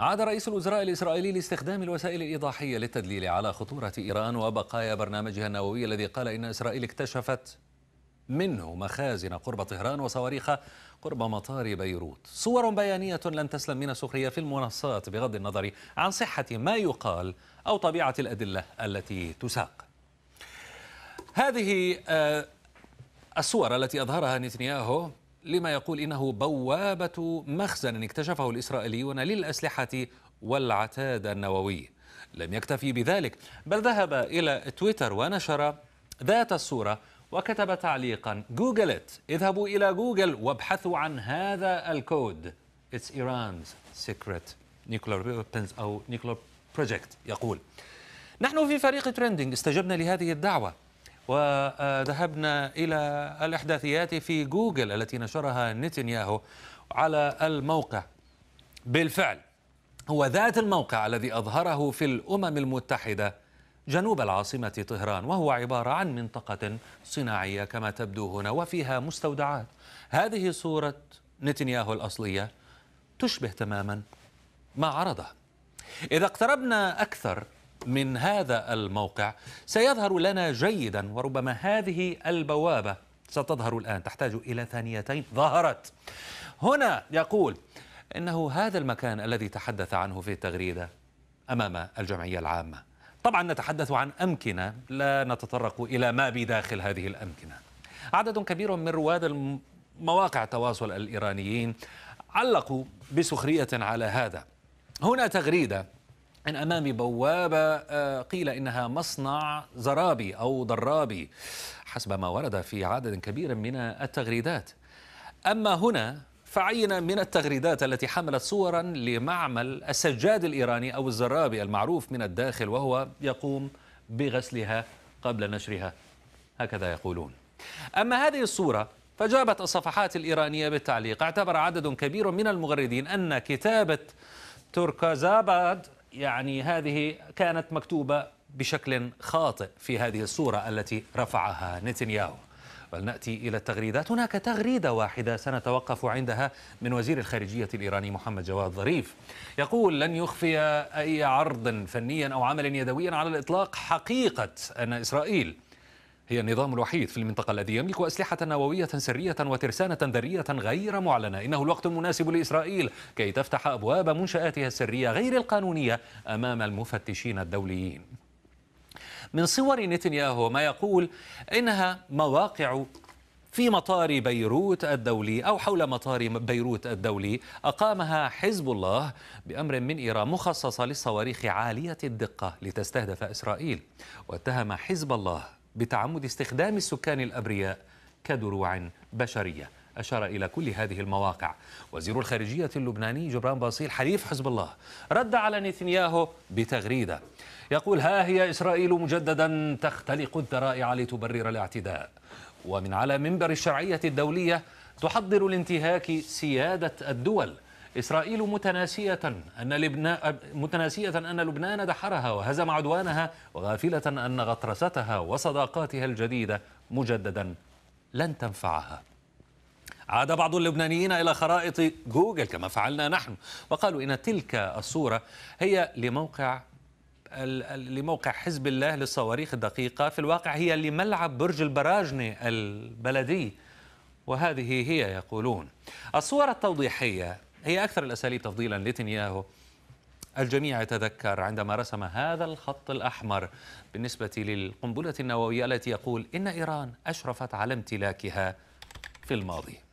عاد رئيس الوزراء الإسرائيلي لاستخدام الوسائل الإيضاحية للتدليل على خطورة إيران وبقايا برنامجها النووي الذي قال إن إسرائيل اكتشفت منه مخازن قرب طهران وصواريخ قرب مطار بيروت صور بيانية لن تسلم من السخرية في المنصات بغض النظر عن صحة ما يقال أو طبيعة الأدلة التي تساق هذه آه، الصور التي أظهرها نتنياهو لما يقول إنه بوابة مخزن اكتشفه الإسرائيليون للأسلحة والعتاد النووي لم يكتفي بذلك بل ذهب إلى تويتر ونشر ذات الصورة وكتب تعليقا جوجل ات اذهبوا إلى جوجل وابحثوا عن هذا الكود It's Iran's secret nuclear weapons أو nuclear project يقول نحن في فريق تريندينج استجبنا لهذه الدعوة وذهبنا إلى الإحداثيات في جوجل التي نشرها نتنياهو على الموقع بالفعل هو ذات الموقع الذي أظهره في الأمم المتحدة جنوب العاصمة طهران وهو عبارة عن منطقة صناعية كما تبدو هنا وفيها مستودعات هذه صورة نتنياهو الأصلية تشبه تماما ما عرضه إذا اقتربنا أكثر من هذا الموقع سيظهر لنا جيدا وربما هذه البوابة ستظهر الآن تحتاج إلى ثانيتين ظهرت هنا يقول إنه هذا المكان الذي تحدث عنه في التغريدة أمام الجمعية العامة طبعا نتحدث عن أمكنة لا نتطرق إلى ما بداخل هذه الأمكنة عدد كبير من رواد مواقع التواصل الإيرانيين علقوا بسخرية على هذا هنا تغريدة من أمام بوابة آه، قيل إنها مصنع زرابي أو ضرابي حسب ما ورد في عدد كبير من التغريدات أما هنا فعينا من التغريدات التي حملت صورا لمعمل السجاد الإيراني أو الزرابي المعروف من الداخل وهو يقوم بغسلها قبل نشرها هكذا يقولون أما هذه الصورة فجابت الصفحات الإيرانية بالتعليق اعتبر عدد كبير من المغردين أن كتابة تركازاباد يعني هذه كانت مكتوبة بشكل خاطئ في هذه الصورة التي رفعها نتنياهو ولنأتي إلى التغريدات هناك تغريدة واحدة سنتوقف عندها من وزير الخارجية الإيراني محمد جواد ظريف يقول لن يخفي أي عرض فنيا أو عمل يدويا على الإطلاق حقيقة أن إسرائيل هي النظام الوحيد في المنطقة الذي يملك أسلحة نووية سرية وترسانة ذرية غير معلنة إنه الوقت المناسب لإسرائيل كي تفتح أبواب منشآتها السرية غير القانونية أمام المفتشين الدوليين من صور نتنياهو ما يقول إنها مواقع في مطار بيروت الدولي أو حول مطار بيروت الدولي أقامها حزب الله بأمر من إيران مخصصة للصواريخ عالية الدقة لتستهدف إسرائيل واتهم حزب الله بتعمد استخدام السكان الأبرياء كدروع بشرية أشار إلى كل هذه المواقع وزير الخارجية اللبناني جبران باصيل حليف حزب الله رد على نتنياهو بتغريدة يقول ها هي إسرائيل مجددا تختلق الذرائع لتبرر الاعتداء ومن على منبر الشرعية الدولية تحضر لانتهاك سيادة الدول إسرائيل متناسية أن لبنان متناسية أن لبنان دحرها وهزم عدوانها وغافلة أن غطرستها وصداقاتها الجديدة مجددا لن تنفعها عاد بعض اللبنانيين إلى خرائط جوجل كما فعلنا نحن وقالوا إن تلك الصورة هي لموقع لموقع حزب الله للصواريخ الدقيقة في الواقع هي لملعب برج البراجني البلدي وهذه هي يقولون الصور التوضيحية هي أكثر الأساليب تفضيلا لتنياهو الجميع يتذكر عندما رسم هذا الخط الأحمر بالنسبة للقنبلة النووية التي يقول إن إيران أشرفت على امتلاكها في الماضي